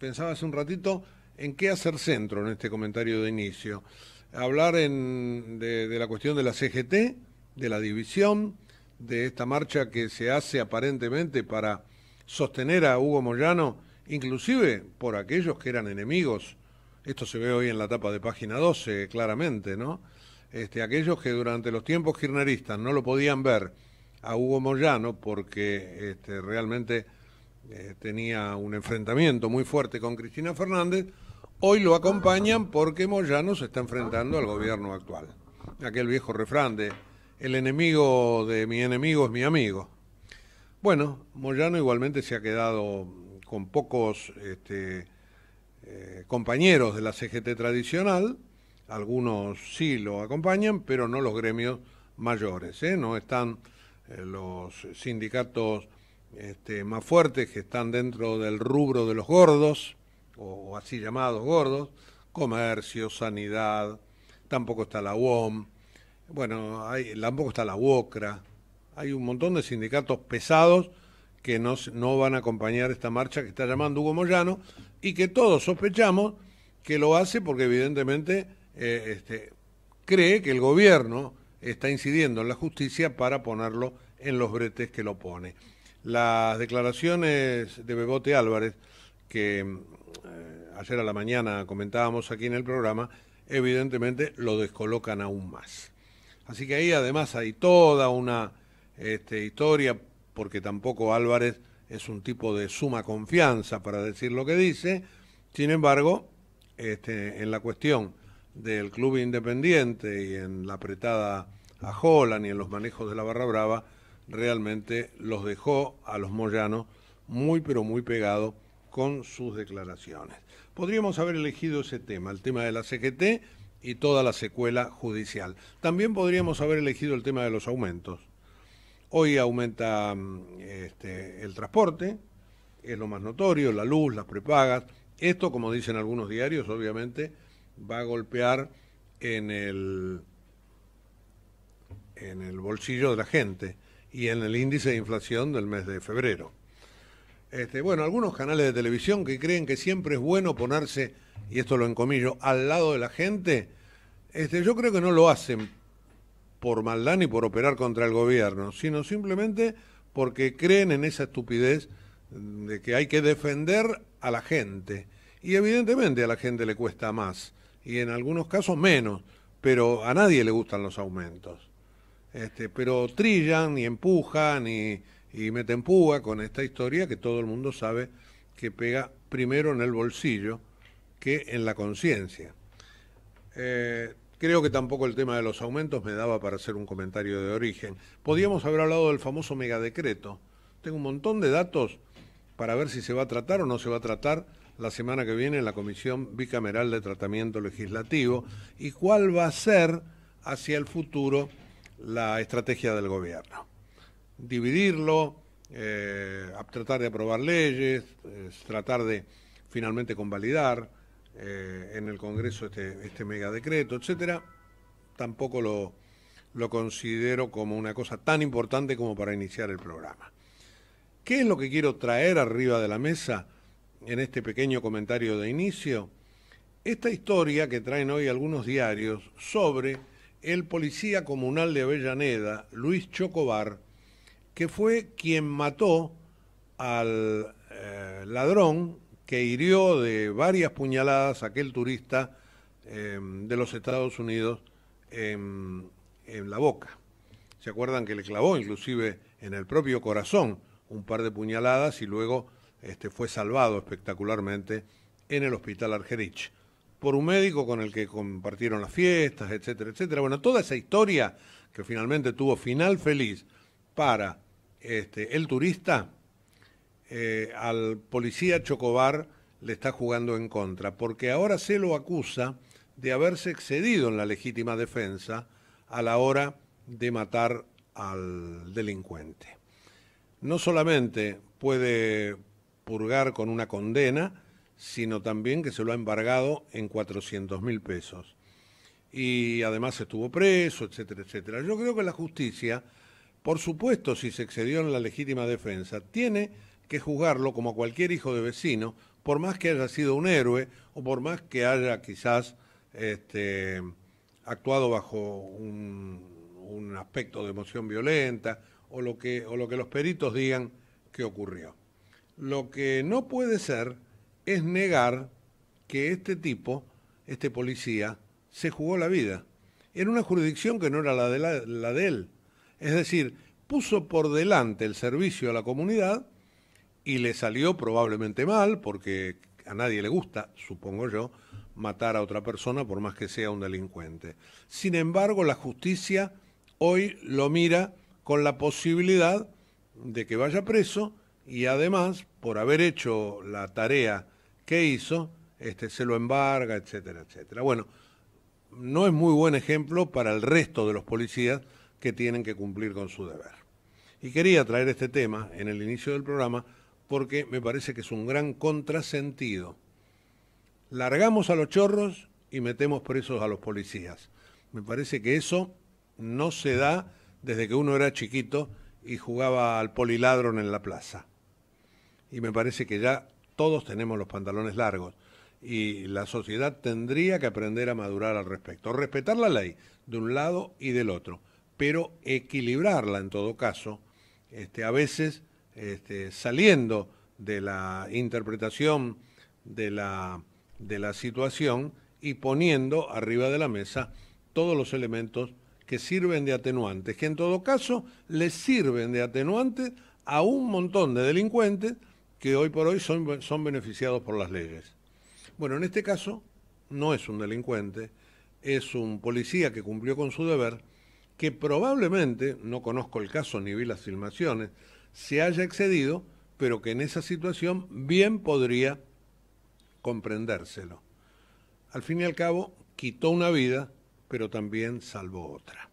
pensaba hace un ratito en qué hacer centro en este comentario de inicio. Hablar de, la cuestión de la CGT, de la división, de esta marcha que se hace aparentemente para sostener a Hugo Moyano, inclusive por aquellos que eran enemigos. Esto se ve hoy en la tapa de página 12, claramente, ¿no? Este, aquellos que durante los tiempos kirchneristas no lo podían ver a Hugo Moyano porque este, realmente eh, tenía un enfrentamiento muy fuerte con Cristina Fernández, hoy lo acompañan porque Moyano se está enfrentando al gobierno actual. Aquel viejo refrán de el enemigo de mi enemigo es mi amigo. Bueno, Moyano igualmente se ha quedado con pocos este, eh, compañeros de la CGT tradicional, algunos sí lo acompañan, pero no los gremios mayores, ¿eh? no están los sindicatos este, más fuertes que están dentro del rubro de los gordos, o, así llamados gordos, comercio, sanidad, tampoco está la UOM, bueno, tampoco está la UOCRA, hay un montón de sindicatos pesados que no, no van a acompañar esta marcha que está llamando Hugo Moyano y que todos sospechamos que lo hace porque evidentemente eh, este, cree que el gobierno está incidiendo en la justicia para ponerlo en los bretes que lo pone. Las declaraciones de Bebote Álvarez, que eh, ayer a la mañana comentábamos aquí en el programa, evidentemente lo descolocan aún más. Así que ahí además hay toda una este, historia, porque tampoco Álvarez es un tipo de suma confianza para decir lo que dice. Sin embargo, este, en la cuestión del club independiente y en la apretada a Holland y en los manejos de la barra brava, realmente los dejó a los moyanos muy pero muy pegados con sus declaraciones. Podríamos haber elegido ese tema, el tema de la CGT y toda la secuela judicial. También podríamos haber elegido el tema de los aumentos. Hoy aumenta mm, este, el transporte, es lo más notorio, la luz, las prepagas. Esto, como dicen algunos diarios, obviamente va a golpear en el, en el bolsillo de la gente y en el índice de inflación del mes de febrero. Este, bueno, algunos canales de televisión que creen que siempre es bueno ponerse, y esto lo encomillo, al lado de la gente, este, yo creo que no lo hacen por maldad ni por operar contra el gobierno, sino simplemente porque creen en esa estupidez de que hay que defender a la gente. Y evidentemente a la gente le cuesta más, y en algunos casos menos, pero a nadie le gustan los aumentos. Este, pero trillan y empujan y, meten púa con esta historia que todo el mundo sabe que pega primero en el bolsillo que en la conciencia. Eh, creo que tampoco el tema de los aumentos me daba para hacer un comentario de origen. Podíamos haber hablado del famoso megadecreto. Tengo un montón de datos para ver si se va a tratar o no se va a tratar la semana que viene en la Comisión Bicameral de Tratamiento Legislativo y cuál va a ser hacia el futuro la estrategia del gobierno. Dividirlo, eh, tratar de aprobar leyes, eh, tratar de finalmente convalidar eh, en el Congreso este, este mega decreto, etcétera, tampoco lo, lo considero como una cosa tan importante como para iniciar el programa. ¿Qué es lo que quiero traer arriba de la mesa en este pequeño comentario de inicio? Esta historia que traen hoy algunos diarios sobre el policía comunal de Avellaneda, Luis Chocobar, que fue quien mató al eh, ladrón que hirió de varias puñaladas a aquel turista em, de los Estados Unidos en, em, en la boca. ¿Se acuerdan que le clavó inclusive en el propio corazón un par de puñaladas y luego este, fue salvado espectacularmente en el hospital Argerich? por un médico con el que compartieron las fiestas, etcétera, etcétera. Bueno, toda esa historia que finalmente tuvo final feliz para este, el turista, eh, al policía Chocobar le está jugando en contra, porque ahora se lo acusa de haberse excedido en la legítima defensa a la hora de matar al delincuente. No solamente puede purgar con una condena, sino también que se lo ha embargado en 400 mil pesos. Y además estuvo preso, etcétera, etcétera. Yo creo que la justicia, por supuesto, si se excedió en la legítima defensa, tiene que juzgarlo como cualquier hijo de vecino, por más que haya sido un héroe o por más que haya quizás este, actuado bajo un, un aspecto de emoción violenta o lo, que, o lo que los peritos digan que ocurrió. Lo que no puede ser es negar que este tipo, este policía, se jugó la vida en una jurisdicción que no era la de, la, él. Es decir, puso por delante el servicio a la comunidad y le salió probablemente mal, porque a nadie le gusta, supongo yo, matar a otra persona por más que sea un delincuente. Sin embargo, la justicia hoy lo mira con la posibilidad de que vaya preso y además, por haber hecho la tarea que hizo, este, se lo embarga, etcétera, etcétera. Bueno, no es muy buen ejemplo para el resto de los policías que tienen que cumplir con su deber. Y quería traer este tema en el inicio del programa porque me parece que es un gran contrasentido. Largamos a los chorros y metemos presos a los policías. Me parece que eso no se da desde que uno era chiquito y jugaba al poliladron en la plaza y me parece que ya todos tenemos los pantalones largos y la sociedad tendría que aprender a madurar al respecto, respetar la ley de un lado y del otro, pero equilibrarla en todo caso, este, a veces este, saliendo de la interpretación de la, de la situación y poniendo arriba de la mesa todos los elementos que sirven de atenuantes, que en todo caso les sirven de atenuantes a un montón de delincuentes que hoy por hoy son, son beneficiados por las leyes. Bueno, en este caso no es un delincuente, es un policía que cumplió con su deber, que probablemente, no conozco el caso ni vi las filmaciones, se haya excedido, pero que en esa situación bien podría comprendérselo. Al fin y al cabo, quitó una vida, pero también salvó otra.